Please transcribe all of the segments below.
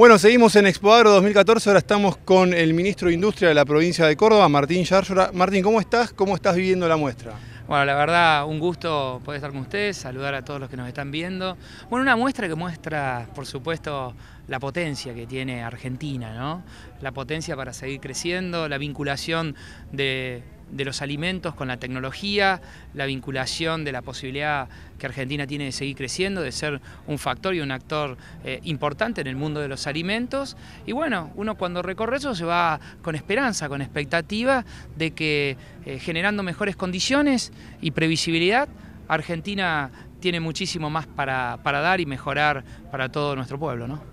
Bueno, seguimos en Expo 2014, ahora estamos con el ministro de Industria de la provincia de Córdoba, Martín Yarjora. Martín, ¿cómo estás? ¿Cómo estás viviendo la muestra? Bueno, la verdad, un gusto poder estar con ustedes, saludar a todos los que nos están viendo. Bueno, una muestra que muestra, por supuesto, la potencia que tiene Argentina, ¿no? La potencia para seguir creciendo, la vinculación de de los alimentos con la tecnología, la vinculación de la posibilidad que Argentina tiene de seguir creciendo, de ser un factor y un actor eh, importante en el mundo de los alimentos. Y bueno, uno cuando recorre eso se va con esperanza, con expectativa de que eh, generando mejores condiciones y previsibilidad, Argentina tiene muchísimo más para, para dar y mejorar para todo nuestro pueblo. ¿no?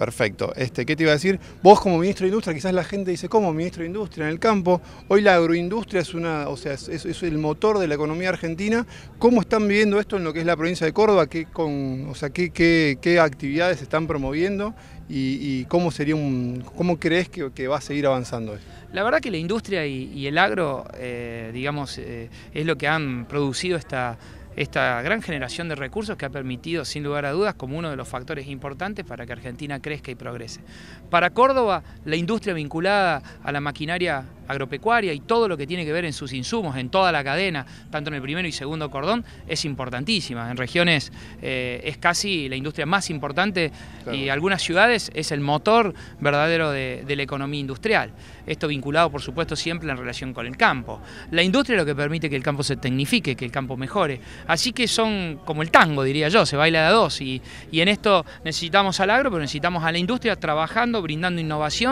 Perfecto. Este, ¿Qué te iba a decir? Vos como ministro de Industria, quizás la gente dice, ¿cómo ministro de Industria en el campo? Hoy la agroindustria es, una, o sea, es, el motor de la economía argentina. ¿Cómo están viviendo esto en lo que es la provincia de Córdoba? ¿Qué, con, o sea, qué, qué, actividades están promoviendo? ¿Y, cómo, sería un, cómo crees que, va a seguir avanzando La verdad que la industria y, el agro, eh, digamos, eh, es lo que han producido esta esta gran generación de recursos que ha permitido, sin lugar a dudas, como uno de los factores importantes para que Argentina crezca y progrese. Para Córdoba la industria vinculada a la maquinaria agropecuaria y todo lo que tiene que ver en sus insumos, en toda la cadena, tanto en el primero y segundo cordón, es importantísima. En regiones eh, es casi la industria más importante y y algunas ciudades es el motor verdadero de, la economía industrial. Esto vinculado, por supuesto, siempre en relación con el campo. La industria es lo que permite que el campo se tecnifique, que el campo mejore. Así que son como el tango, diría yo, se baila de a dos. y en esto necesitamos al agro, pero necesitamos a la industria trabajando, brindando innovación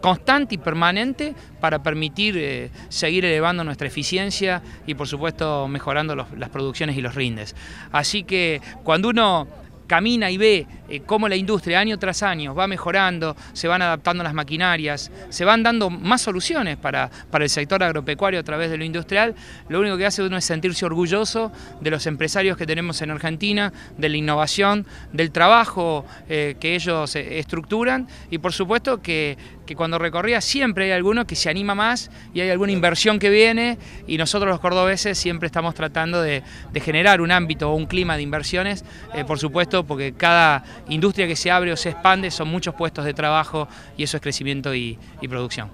constante y permanente para permitir eh, seguir elevando nuestra eficiencia y por supuesto mejorando las producciones y los rindes. Así que cuando uno camina y ve eh, cómo la industria año tras año va mejorando, se van adaptando las maquinarias, se van dando más soluciones para, el sector agropecuario a través de lo industrial, lo único que hace uno es sentirse orgulloso de los empresarios que tenemos en Argentina, de la innovación, del trabajo eh, que ellos eh, estructuran y por supuesto que que cuando recorría siempre hay alguno que se anima más y hay alguna inversión que viene y nosotros los cordobeses siempre estamos tratando de, generar un ámbito o un clima de inversiones, eh, por supuesto, porque cada industria que se abre o se expande son muchos puestos de trabajo y eso es crecimiento y, producción.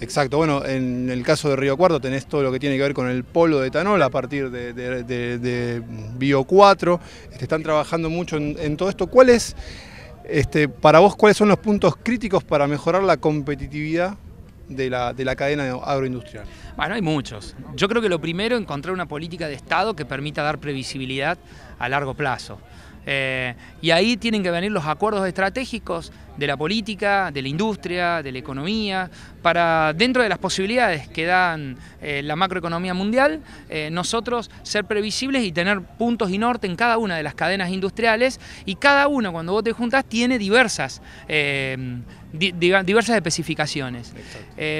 Exacto, bueno, en el caso de Río Cuarto tenés todo lo que tiene que ver con el polo de etanol a partir de, Bio 4, este, están trabajando mucho en, en todo esto. ¿Cuál es este, para vos, ¿cuáles son los puntos críticos para mejorar la competitividad de la cadena agroindustrial? Bueno, hay muchos. Yo creo que lo primero, encontrar una política de Estado que permita dar previsibilidad a largo plazo. Eh, y ahí tienen que venir los acuerdos estratégicos de la política, de la industria, de la economía, para dentro de las posibilidades que dan eh, la macroeconomía mundial, eh, nosotros ser previsibles y tener puntos y norte en cada una de las cadenas industriales y cada uno cuando vos te juntas tiene diversas, diversas especificaciones.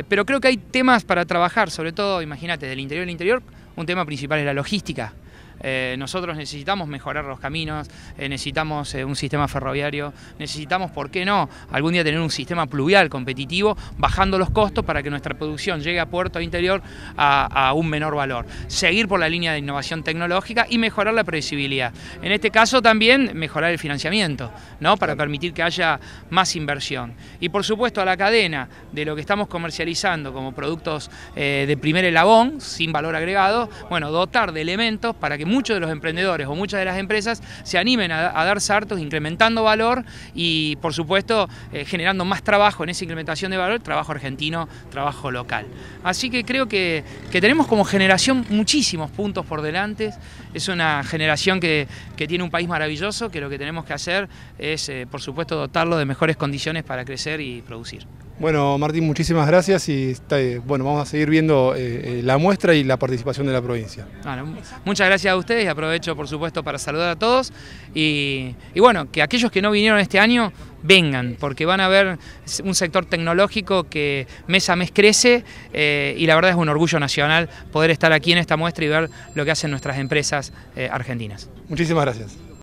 pero creo que hay temas para trabajar sobre sobre todo, imagínate, del interior al interior, un tema principal es la logística. Eh, nosotros necesitamos mejorar los caminos, eh, necesitamos eh, un sistema ferroviario, necesitamos, ¿por qué no?, algún día tener un sistema pluvial competitivo, bajando los costos para que nuestra producción llegue a puerto interior a, un menor valor. Seguir por la línea de innovación tecnológica y mejorar la previsibilidad. En este caso también mejorar el financiamiento, ¿no?, para permitir que haya más inversión. Y por supuesto a la cadena de lo que estamos comercializando como productos de primer elabón, sin valor agregado, bueno, dotar de elementos para que muchos de los emprendedores o muchas de las empresas se animen a, dar saltos incrementando valor y por supuesto eh, generando más trabajo en esa incrementación de valor, trabajo argentino, trabajo local. Así que creo que, tenemos como generación muchísimos puntos por delante, es una generación que, tiene un país maravilloso, que lo que tenemos que hacer es eh, por supuesto dotarlo de mejores condiciones para crecer y producir. Bueno, Martín, muchísimas gracias y eh, bueno, vamos a seguir viendo eh, eh, la muestra y la participación de la provincia. muchas gracias a ustedes y aprovecho, por supuesto, para saludar a todos. Y, bueno, que aquellos que no vinieron este año, vengan, porque van a ver un sector tecnológico que mes a mes crece y la verdad es un orgullo nacional poder estar aquí en esta muestra y ver lo que hacen nuestras empresas argentinas. Muchísimas gracias.